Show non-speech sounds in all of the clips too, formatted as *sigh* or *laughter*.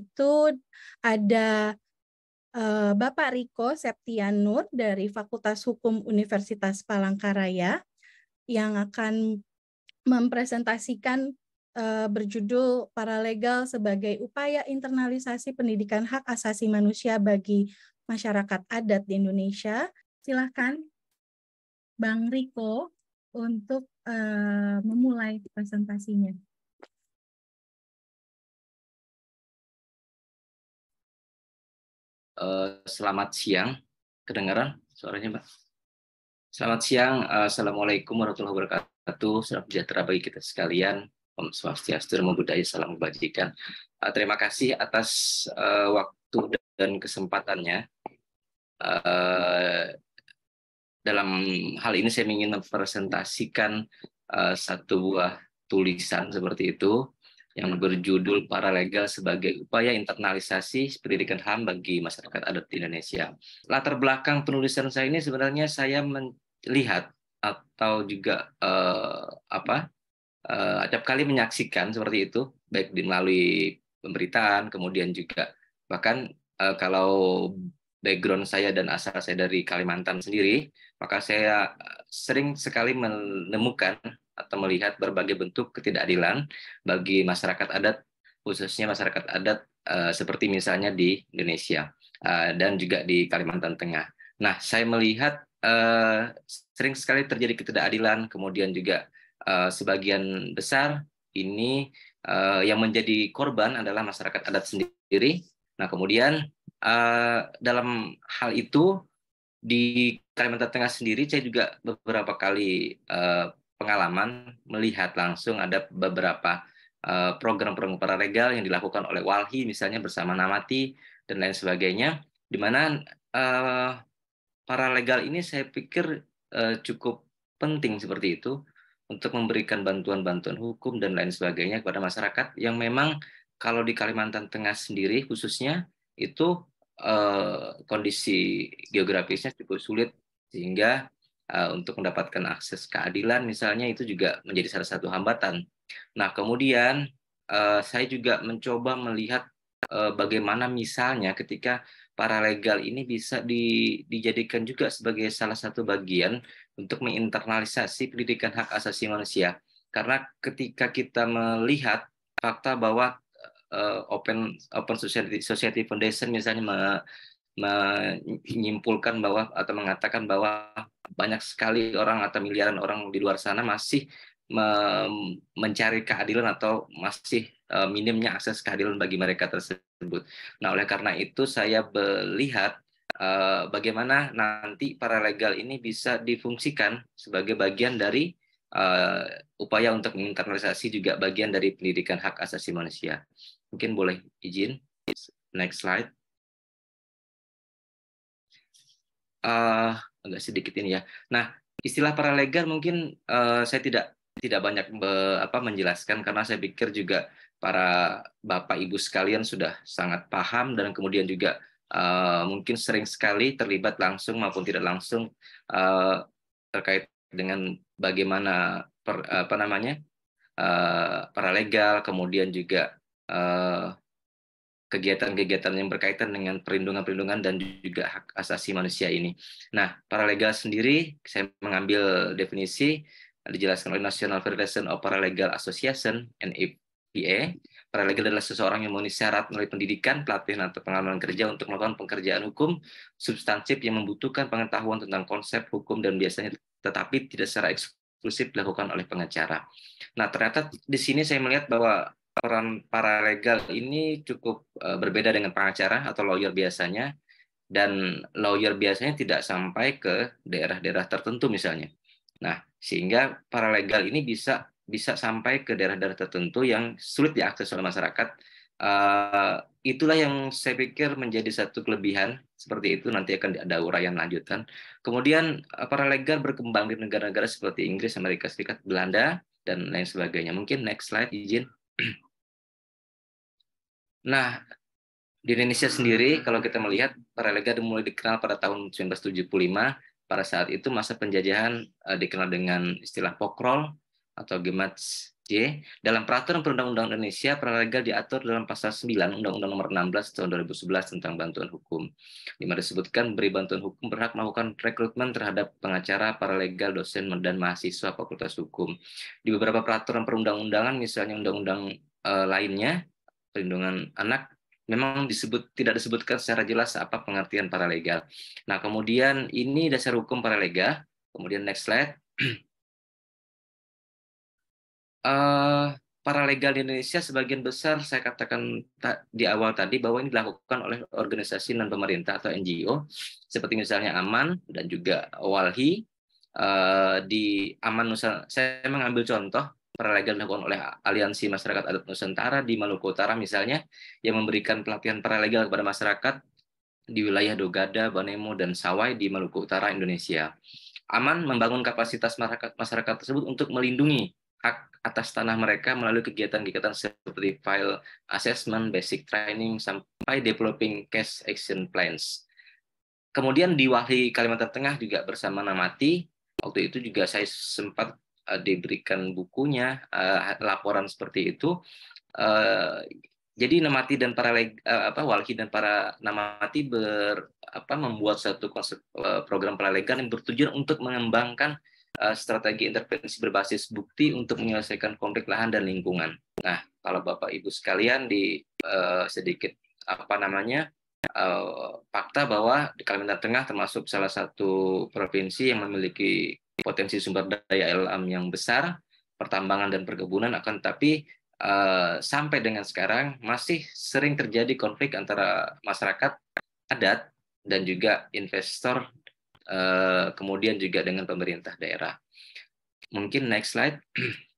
itu ada eh, Bapak Riko Septianur dari Fakultas Hukum Universitas Palangkaraya yang akan mempresentasikan eh, berjudul Paralegal sebagai upaya internalisasi pendidikan hak asasi manusia bagi masyarakat adat di Indonesia. Silahkan Bang Riko untuk eh, memulai presentasinya. Eh, selamat siang. Kedengaran suaranya, Pak? Selamat siang. Eh, Assalamualaikum warahmatullahi wabarakatuh. Salam sejahtera bagi kita sekalian. Om Swastiastu, Namo Budaya, Salam Kebajikan. Eh, terima kasih atas waktu dan kesempatannya. dalam hal ini saya ingin mempresentasikan satu buah tulisan seperti itu yang berjudul Paralegal sebagai upaya internalisasi pendidikan HAM bagi masyarakat adat di Indonesia. Latar belakang penulisan saya ini sebenarnya saya melihat atau juga eh, apa eh, acap kali menyaksikan seperti itu baik di melalui pemberitaan kemudian juga bahkan eh, kalau background saya dan asal saya dari Kalimantan sendiri maka saya eh, sering sekali menemukan atau melihat berbagai bentuk ketidakadilan bagi masyarakat adat khususnya masyarakat adat uh, seperti misalnya di Indonesia uh, dan juga di Kalimantan Tengah. Nah, saya melihat uh, sering sekali terjadi ketidakadilan, kemudian juga uh, sebagian besar ini uh, yang menjadi korban adalah masyarakat adat sendiri. Nah, kemudian uh, dalam hal itu di Kalimantan Tengah sendiri, saya juga beberapa kali uh, pengalaman melihat langsung ada beberapa eh, program program para regal yang dilakukan oleh Walhi misalnya bersama Namati dan lain sebagainya di mana uh, eh, para legal ini saya pikir uh, cukup penting seperti itu untuk memberikan bantuan-bantuan hukum dan lain sebagainya kepada masyarakat yang memang kalau di Kalimantan Tengah sendiri khususnya itu uh, kondisi geografisnya cukup sulit sehingga Eh, untuk mendapatkan akses keadilan misalnya itu juga menjadi salah satu hambatan. Nah kemudian eh, saya juga mencoba melihat eh, bagaimana misalnya ketika para legal ini bisa dijadikan juga sebagai salah satu bagian untuk menginternalisasi pendidikan hak asasi manusia. Karena ketika kita melihat fakta bahwa Open Open Society, Society Foundation misalnya menyimpulkan bahwa atau mengatakan bahwa banyak sekali orang atau miliaran orang di luar sana masih mencari keadilan atau masih e, minimnya akses keadilan bagi mereka tersebut. Nah, oleh karena itu saya melihat e, bagaimana nanti para legal ini bisa difungsikan sebagai bagian dari e, upaya untuk menginternalisasi juga bagian dari pendidikan hak asasi manusia. Mungkin boleh izin next slide. uh, agak sedikit ini ya. Nah, istilah paralegal mungkin uh, saya tidak tidak banyak be, apa menjelaskan karena saya pikir juga para bapak ibu sekalian sudah sangat paham dan kemudian juga uh, mungkin sering sekali terlibat langsung maupun tidak langsung uh, terkait dengan bagaimana per, apa namanya uh, paralegal kemudian juga uh, kegiatan-kegiatan yang berkaitan dengan perlindungan-perlindungan dan juga hak asasi manusia ini. Nah, paralegal sendiri saya mengambil definisi dijelaskan oleh National Federation of Paralegal Association NAPA. Paralegal adalah seseorang yang memenuhi syarat melalui pendidikan, pelatihan atau pengalaman kerja untuk melakukan pekerjaan hukum substansif yang membutuhkan pengetahuan tentang konsep hukum dan biasanya tetapi tidak secara eksklusif dilakukan oleh pengacara. Nah, ternyata di sini saya melihat bahwa peran para legal ini cukup uh, berbeda dengan pengacara atau lawyer biasanya dan lawyer biasanya tidak sampai ke daerah-daerah tertentu misalnya. Nah, sehingga para legal ini bisa bisa sampai ke daerah-daerah tertentu yang sulit diakses oleh masyarakat. Uh, itulah yang saya pikir menjadi satu kelebihan seperti itu nanti akan ada uraian lanjutan. Kemudian eh, para legal berkembang di negara-negara seperti Inggris, Amerika Serikat, Belanda dan lain sebagainya. Mungkin next slide izin. *clears throat* Nah, di Indonesia sendiri kalau kita melihat para lega mulai dikenal pada tahun 1975 pada saat itu masa penjajahan eh, dikenal dengan istilah pokrol atau gemats J. Dalam peraturan perundang-undang Indonesia, paralegal diatur dalam pasal 9 Undang-Undang nomor 16 tahun 2011 tentang bantuan hukum. Di mana disebutkan beri bantuan hukum berhak melakukan rekrutmen terhadap pengacara, paralegal, dosen, dan mahasiswa Fakultas Hukum. Di beberapa peraturan perundang-undangan, misalnya undang-undang e, lainnya, perlindungan anak, memang disebut tidak disebutkan secara jelas apa pengertian paralegal. Nah, kemudian ini dasar hukum paralegal. Kemudian next slide. *clears throat* uh, eh, legal di Indonesia sebagian besar saya katakan di awal tadi bahwa ini dilakukan oleh organisasi non pemerintah atau NGO seperti misalnya Aman dan juga Walhi uh, di Aman Nusantara saya mengambil contoh para legal dilakukan oleh Aliansi Masyarakat Adat Nusantara di Maluku Utara misalnya yang memberikan pelatihan para legal kepada masyarakat di wilayah Dogada, Banemo, dan Sawai di Maluku Utara, Indonesia. Aman membangun kapasitas masyarakat, masyarakat tersebut untuk melindungi hak atas tanah mereka melalui kegiatan-kegiatan seperti file assessment, basic training, sampai developing case action plans. Kemudian di Wahli Kalimantan Tengah juga bersama Namati, waktu itu juga saya sempat uh, diberikan bukunya, uh, laporan seperti itu. Uh, jadi Namati dan para apa Walhi dan para Namati ber apa membuat satu konsep program paralegal yang bertujuan untuk mengembangkan Eh, strategi intervensi berbasis bukti untuk menyelesaikan konflik lahan dan lingkungan. Nah, kalau Bapak Ibu sekalian di uh, sedikit apa namanya uh, fakta bahwa di Kalimantan Tengah termasuk salah satu provinsi yang memiliki potensi sumber daya alam yang besar, pertambangan dan perkebunan akan tapi Uh, sampai dengan sekarang masih sering terjadi konflik antara masyarakat adat dan juga investor Eh, kemudian juga dengan pemerintah daerah. Mungkin next slide. *clears throat*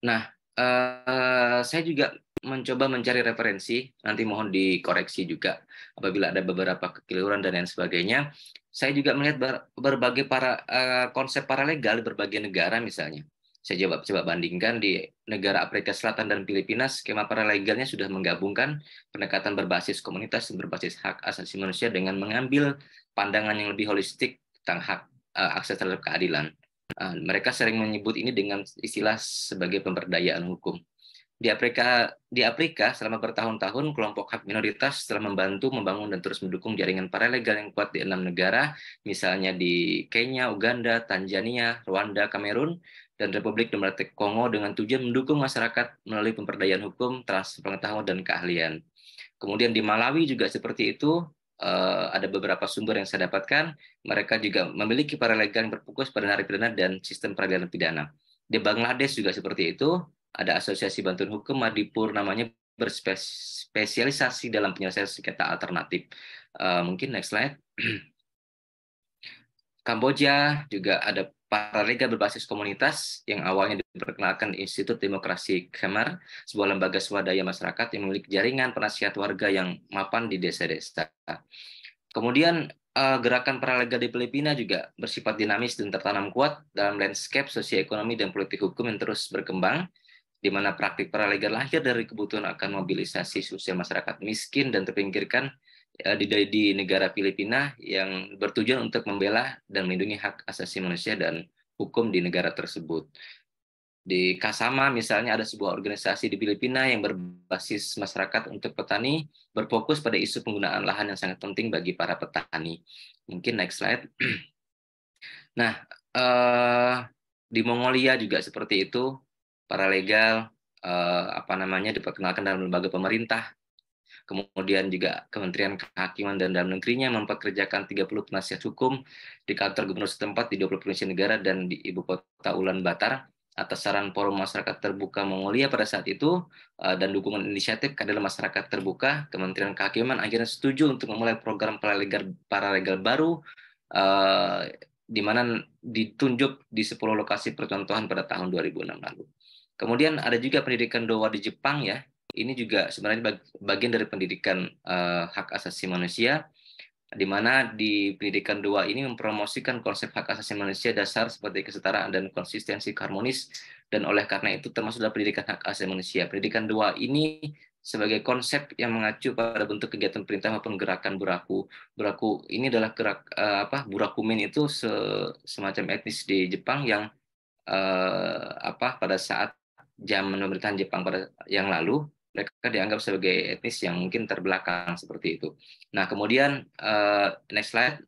Nah, eh, saya juga mencoba mencari referensi, nanti mohon dikoreksi juga apabila ada beberapa kekeliruan dan lain sebagainya. Saya juga melihat berbagai para eh, konsep paralegal di berbagai negara misalnya. Saya coba coba bandingkan di negara Afrika Selatan dan Filipina skema paralegalnya sudah menggabungkan pendekatan berbasis komunitas dan berbasis hak asasi manusia dengan mengambil pandangan yang lebih holistik tentang hak uh, akses terhadap keadilan. Uh, mereka sering menyebut ini dengan istilah sebagai pemberdayaan hukum. Di Afrika, di Afrika selama bertahun-tahun kelompok hak minoritas telah membantu membangun dan terus mendukung jaringan paralegal yang kuat di enam negara, misalnya di Kenya, Uganda, Tanzania, Rwanda, Kamerun, dan Republik Demokratik Kongo dengan tujuan mendukung masyarakat melalui pemberdayaan hukum, transfer pengetahuan dan keahlian. Kemudian di Malawi juga seperti itu, Eh, ada beberapa sumber yang saya dapatkan, mereka juga memiliki paralegal yang berfokus pada narik narapidana dan sistem peradilan pidana. Di Bangladesh juga seperti itu, ada asosiasi bantuan hukum Madipur namanya berspesialisasi dalam penyelesaian sengketa alternatif. Uh, mungkin next slide. *clears throat* Kamboja juga ada Para liga berbasis komunitas yang awalnya diperkenalkan Institut Demokrasi Khmer, sebuah lembaga swadaya masyarakat yang memiliki jaringan penasihat warga yang mapan di desa-desa. Kemudian eh, gerakan para liga di Filipina juga bersifat dinamis dan tertanam kuat dalam landscape sosioekonomi dan politik hukum yang terus berkembang, di mana praktik liga lahir dari kebutuhan akan mobilisasi sosial masyarakat miskin dan terpinggirkan Ya, di, di negara Filipina yang bertujuan untuk membela dan melindungi hak asasi manusia dan hukum di negara tersebut. Di Kasama misalnya ada sebuah organisasi di Filipina yang berbasis masyarakat untuk petani berfokus pada isu penggunaan lahan yang sangat penting bagi para petani. Mungkin next slide. *clears throat* Nah, eh, di Mongolia juga seperti itu, para legal eh, apa namanya diperkenalkan dalam lembaga pemerintah Kemudian juga Kementerian Kehakiman dan Dalam Negerinya mempekerjakan 30 penasihat hukum di kantor gubernur setempat di 20 provinsi negara dan di ibu kota Ulan Batar atas saran forum masyarakat terbuka Mongolia pada saat itu eh, dan dukungan inisiatif kader masyarakat terbuka Kementerian Kehakiman akhirnya setuju untuk memulai program paralegal legal baru eh, di mana ditunjuk di 10 lokasi percontohan pada tahun 2006 lalu. Kemudian ada juga pendidikan doa di Jepang ya, ini juga sebenarnya bagian dari pendidikan uh, hak asasi manusia, di mana di pendidikan dua ini mempromosikan konsep hak asasi manusia dasar seperti kesetaraan dan konsistensi harmonis dan oleh karena itu termasuklah pendidikan hak asasi manusia. Pendidikan dua ini sebagai konsep yang mengacu pada bentuk kegiatan perintah maupun gerakan buraku. Buraku ini adalah gerak uh, apa min itu se, semacam etnis di Jepang yang uh, apa pada saat zaman pemerintahan Jepang pada yang lalu mereka dianggap sebagai etnis yang mungkin terbelakang seperti itu. Nah, kemudian uh, next slide.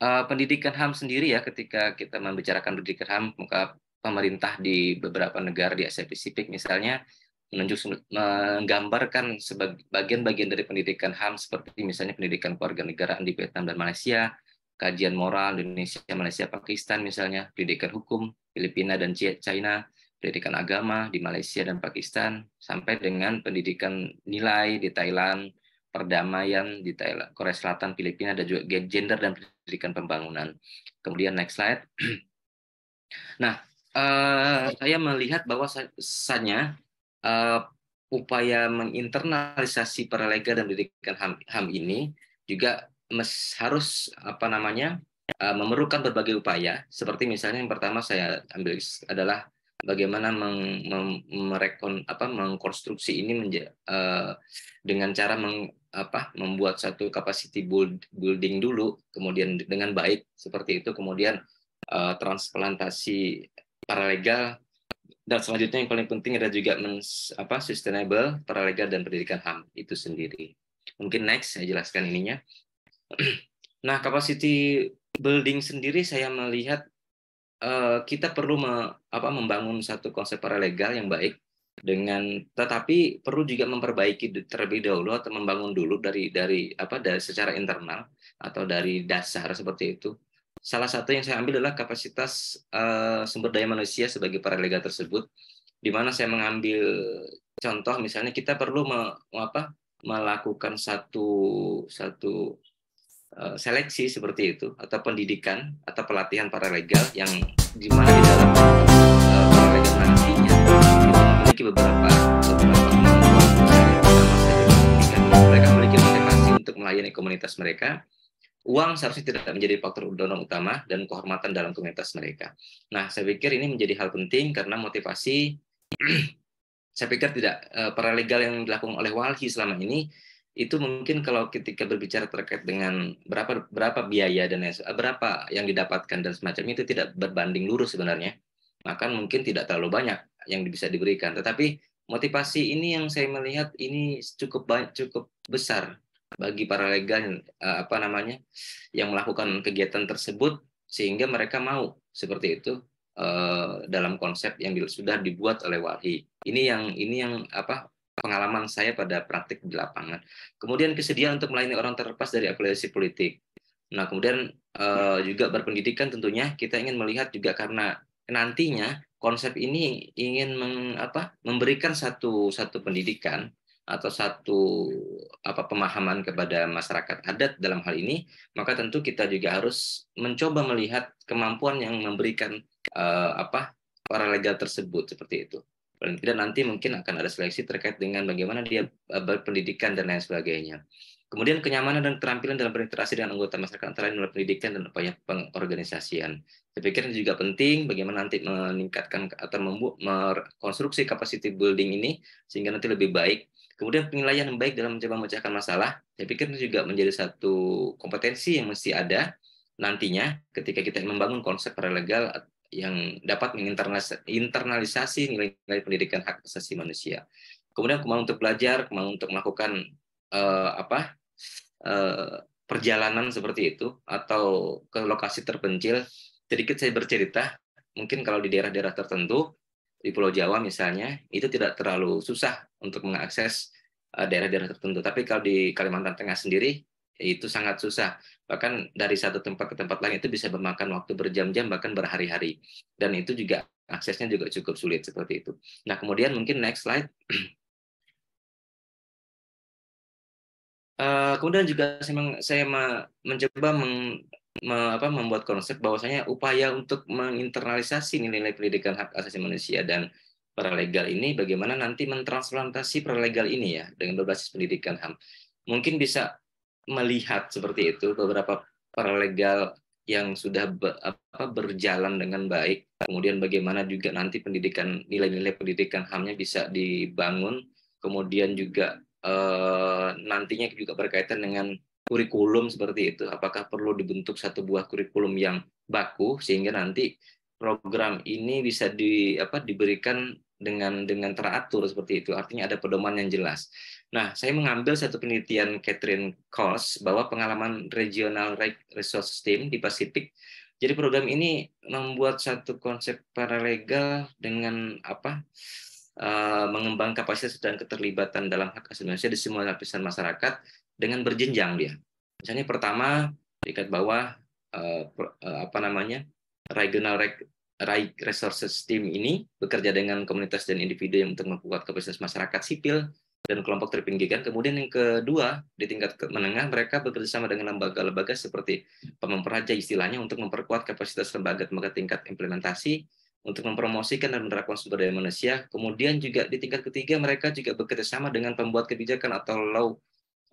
uh, *clears throat* pendidikan HAM sendiri ya ketika kita membicarakan pendidikan HAM, maka pemerintah di beberapa negara di Asia Pasifik misalnya menunjuk menggambarkan sebagai bagian-bagian dari pendidikan HAM seperti misalnya pendidikan keluarga negara di Vietnam dan Malaysia, kajian moral Indonesia, Malaysia, Pakistan misalnya, pendidikan hukum Filipina dan China, pendidikan agama di Malaysia dan Pakistan, sampai dengan pendidikan nilai di Thailand, perdamaian di Thailand, Korea Selatan, Filipina, dan juga gender dan pendidikan pembangunan. Kemudian next slide. *clears throat* Nah, uh, saya melihat bahwa uh, eh, upaya menginternalisasi para paralegal dan pendidikan HAM, HAM ini juga harus apa namanya eh, memerlukan berbagai upaya seperti misalnya yang pertama saya ambil adalah bagaimana meng, meng, merekon apa mengkonstruksi ini menja, uh, dengan cara meng, apa membuat satu capacity build, building dulu kemudian dengan baik seperti itu kemudian uh, transplantasi paralegal dan selanjutnya yang paling penting ada juga men, apa sustainable paralegal dan pendidikan HAM itu sendiri mungkin next saya jelaskan ininya *clears throat* nah capacity building sendiri saya melihat Eh, kita perlu me, apa, membangun satu konsep paralegal yang baik dengan tetapi perlu juga memperbaiki terlebih dahulu atau membangun dulu dari dari apa dari secara internal atau dari dasar seperti itu. Salah satu yang saya ambil adalah kapasitas uh, sumber daya manusia sebagai paralegal tersebut di mana saya mengambil contoh misalnya kita perlu me, apa melakukan satu satu Eh, seleksi seperti itu atau pendidikan atau pelatihan para legal yang di mana di dalam eh, para legal nantinya itu memiliki beberapa beberapa kemampuan mereka memiliki motivasi untuk melayani komunitas mereka uang seharusnya tidak menjadi faktor pendorong utama dan kehormatan dalam komunitas mereka. Nah, saya pikir ini menjadi hal penting karena motivasi *clears throat* saya pikir tidak eh, para legal yang dilakukan oleh Walhi selama ini itu mungkin kalau ketika berbicara terkait dengan berapa berapa biaya dan eh, berapa yang didapatkan dan semacam itu tidak berbanding lurus sebenarnya maka mungkin tidak terlalu banyak yang bisa diberikan tetapi motivasi ini yang saya melihat ini cukup cukup besar bagi para legal eh, apa namanya yang melakukan kegiatan tersebut sehingga mereka mau seperti itu eh, dalam konsep yang sudah dibuat oleh Walhi. Ini yang ini yang apa pengalaman saya pada praktik di lapangan. Kemudian kesediaan untuk melayani orang terlepas dari afiliasi politik. Nah, kemudian uh, juga berpendidikan tentunya kita ingin melihat juga karena nantinya konsep ini ingin meng, apa, memberikan satu satu pendidikan atau satu apa pemahaman kepada masyarakat adat dalam hal ini maka tentu kita juga harus mencoba melihat kemampuan yang memberikan uh, apa para legal tersebut seperti itu paling tidak nanti mungkin akan ada seleksi terkait dengan bagaimana dia eh, berpendidikan dan lain sebagainya. Kemudian kenyamanan dan keterampilan dalam berinteraksi dengan anggota masyarakat antara lain pendidikan dan upaya pengorganisasian. Saya pikir ini juga penting bagaimana nanti meningkatkan atau membuat merekonstruksi capacity building ini sehingga nanti lebih baik. Kemudian penilaian yang baik dalam mencoba memecahkan masalah, saya pikir ini juga menjadi satu kompetensi yang mesti ada nantinya ketika kita membangun konsep paralegal yang dapat menginternalisasi nilai-nilai pendidikan hak asasi manusia. Kemudian kemauan untuk belajar, kemauan untuk melakukan uh, apa uh, perjalanan seperti itu atau ke lokasi terpencil. Sedikit saya bercerita, mungkin kalau di daerah-daerah tertentu di Pulau Jawa misalnya itu tidak terlalu susah untuk mengakses eh, daerah-daerah tertentu. Tapi kalau di Kalimantan Tengah sendiri itu sangat susah. Bahkan dari satu tempat ke tempat lain itu bisa memakan waktu berjam-jam bahkan berhari-hari. Dan itu juga aksesnya juga cukup sulit seperti itu. Nah, kemudian mungkin next slide. Uh, *clears throat* kemudian juga saya, saya mencoba meng, me, apa, membuat konsep bahwasanya upaya untuk menginternalisasi nilai-nilai pendidikan hak asasi manusia dan paralegal ini bagaimana nanti mentransplantasi paralegal ini ya dengan berbasis pendidikan HAM. Mungkin bisa melihat seperti itu beberapa paralegal yang sudah be, apa, berjalan dengan baik kemudian bagaimana juga nanti pendidikan nilai-nilai pendidikan hamnya bisa dibangun kemudian juga eh, nantinya juga berkaitan dengan kurikulum seperti itu apakah perlu dibentuk satu buah kurikulum yang baku sehingga nanti program ini bisa di apa diberikan dengan dengan teratur seperti itu artinya ada pedoman yang jelas Nah, saya mengambil satu penelitian Catherine Koss bahwa pengalaman regional resource team di Pasifik. Jadi program ini membuat satu konsep paralegal dengan apa uh, mengembang kapasitas dan keterlibatan dalam hak asasi manusia di semua lapisan masyarakat dengan berjenjang dia. Misalnya pertama tingkat bawah uh, uh, apa namanya regional Right Resources Team ini bekerja dengan komunitas dan individu yang untuk memperkuat kapasitas masyarakat sipil dan kelompok terpinggirkan. Kemudian yang kedua, di tingkat menengah mereka bekerja sama dengan lembaga-lembaga seperti pemperaja istilahnya untuk memperkuat kapasitas lembaga lembaga tingkat implementasi, untuk mempromosikan dan menerapkan sumber daya manusia. Kemudian juga di tingkat ketiga mereka juga bekerja sama dengan pembuat kebijakan atau law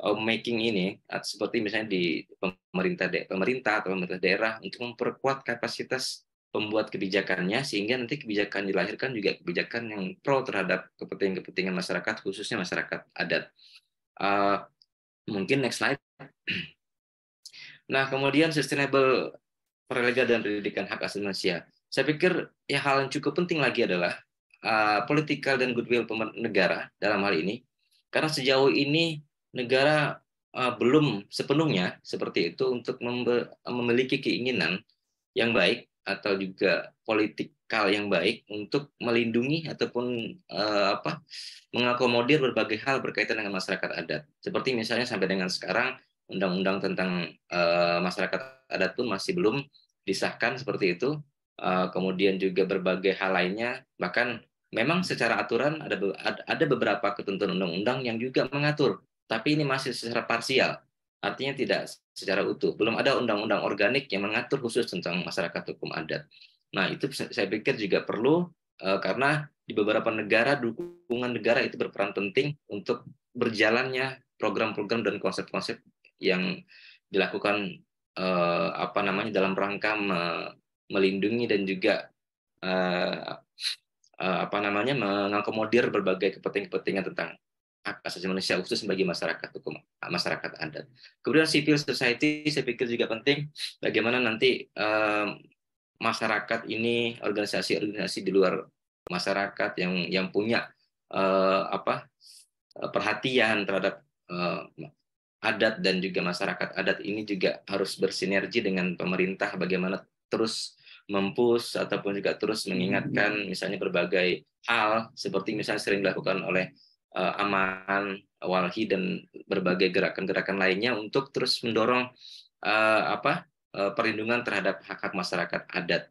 uh, making ini uh, seperti misalnya di pemerintah pemerintah atau pemerintah daerah untuk memperkuat kapasitas pembuat kebijakannya sehingga nanti kebijakan dilahirkan juga kebijakan yang pro terhadap kepentingan-kepentingan masyarakat khususnya masyarakat adat. Uh, mungkin next slide. *clears throat* Nah kemudian sustainable perlega dan pendidikan hak asasi manusia. Saya pikir ya hal yang cukup penting lagi adalah uh, political dan goodwill negara dalam hal ini karena sejauh ini negara uh, belum sepenuhnya seperti itu untuk memiliki keinginan yang baik atau juga politikal yang baik untuk melindungi ataupun uh, apa mengakomodir berbagai hal berkaitan dengan masyarakat adat. Seperti misalnya sampai dengan sekarang undang-undang tentang uh, masyarakat adat pun masih belum disahkan seperti itu. Uh, kemudian juga berbagai hal lainnya bahkan memang secara aturan ada ada beberapa ketentuan undang-undang yang juga mengatur, tapi ini masih secara parsial artinya tidak secara utuh. Belum ada undang-undang organik yang mengatur khusus tentang masyarakat hukum adat. Nah, itu saya pikir juga perlu eh, karena di beberapa negara dukungan negara itu berperan penting untuk berjalannya program-program dan konsep-konsep yang dilakukan eh, apa namanya dalam rangka melindungi dan juga eh, apa namanya mengakomodir berbagai kepentingan-kepentingan tentang hak ah, asasi manusia khusus bagi masyarakat hukum ah, masyarakat adat. Kemudian civil society saya pikir juga penting bagaimana nanti um, masyarakat ini organisasi-organisasi di luar masyarakat yang yang punya uh, apa perhatian terhadap uh, adat dan juga masyarakat adat ini juga harus bersinergi dengan pemerintah bagaimana terus mempus ataupun juga terus mengingatkan misalnya berbagai hal seperti misalnya sering dilakukan oleh Eh, aman, walhi dan berbagai gerakan-gerakan lainnya untuk terus mendorong eh, apa eh, perlindungan terhadap hak-hak masyarakat adat.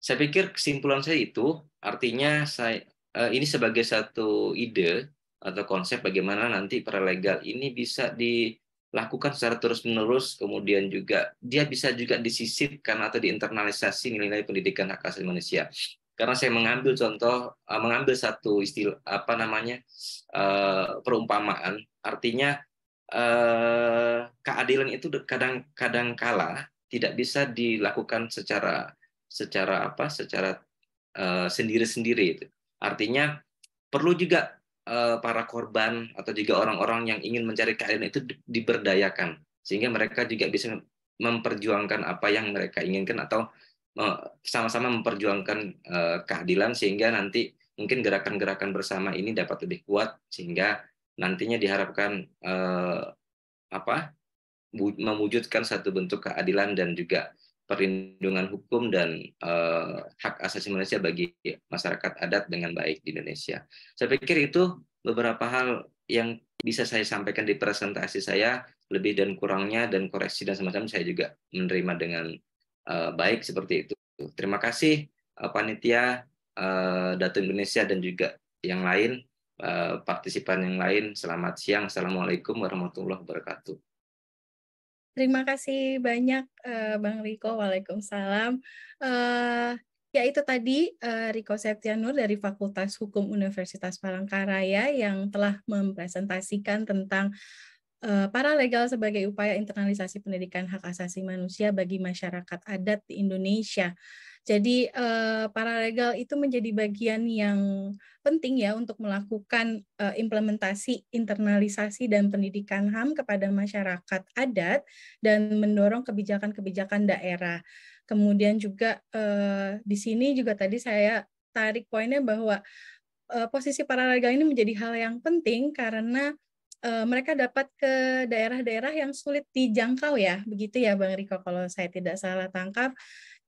Saya pikir kesimpulan saya itu artinya saya ini sebagai satu ide atau konsep bagaimana nanti para legal ini bisa dilakukan secara terus-menerus kemudian juga dia bisa juga disisipkan atau diinternalisasi nilai-nilai pendidikan hak asasi manusia karena saya mengambil contoh eh, mengambil satu istilah apa namanya eh, perumpamaan artinya eh, keadilan itu kadang kadang kalah, tidak bisa dilakukan secara secara apa secara sendiri-sendiri itu artinya perlu juga para korban atau juga orang-orang yang ingin mencari keadilan itu diberdayakan sehingga mereka juga bisa memperjuangkan apa yang mereka inginkan atau sama-sama memperjuangkan eh, keadilan sehingga nanti mungkin gerakan-gerakan bersama ini dapat lebih kuat sehingga nantinya diharapkan eh, apa mewujudkan satu bentuk keadilan dan juga perlindungan hukum dan uh, hak asasi manusia bagi masyarakat adat dengan baik di Indonesia. Saya pikir itu beberapa hal yang bisa saya sampaikan di presentasi saya lebih dan kurangnya dan koreksi dan semacam saya juga menerima dengan Eh, baik seperti itu. Terima kasih eh, panitia eh, Datu Indonesia dan juga yang lain partisipan yang lain. Selamat siang. Assalamualaikum warahmatullahi wabarakatuh. Terima kasih banyak Bang Riko. Waalaikumsalam. Ya itu tadi Riko Septianur dari Fakultas Hukum Universitas Palangkaraya yang telah mempresentasikan tentang Eh, para legal sebagai upaya internalisasi pendidikan hak asasi manusia bagi masyarakat adat di Indonesia. Jadi eh, para legal itu menjadi bagian yang penting ya untuk melakukan eh, implementasi internalisasi dan pendidikan HAM kepada masyarakat adat dan mendorong kebijakan-kebijakan daerah. Kemudian juga di sini juga tadi saya tarik poinnya bahwa posisi para legal ini menjadi hal yang penting karena uh, mereka dapat ke daerah-daerah yang sulit dijangkau ya, begitu ya Bang Riko kalau saya tidak salah tangkap.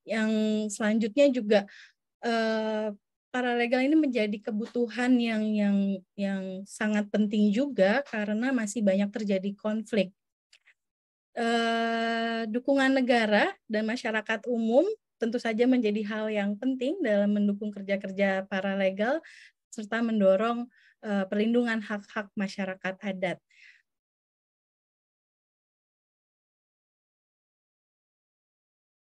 Yang selanjutnya juga uh, legal ini menjadi kebutuhan yang yang yang sangat penting juga karena masih banyak terjadi konflik. Uh, dukungan negara dan masyarakat umum tentu saja menjadi hal yang penting dalam mendukung kerja-kerja para legal serta mendorong Eh, perlindungan hak-hak masyarakat adat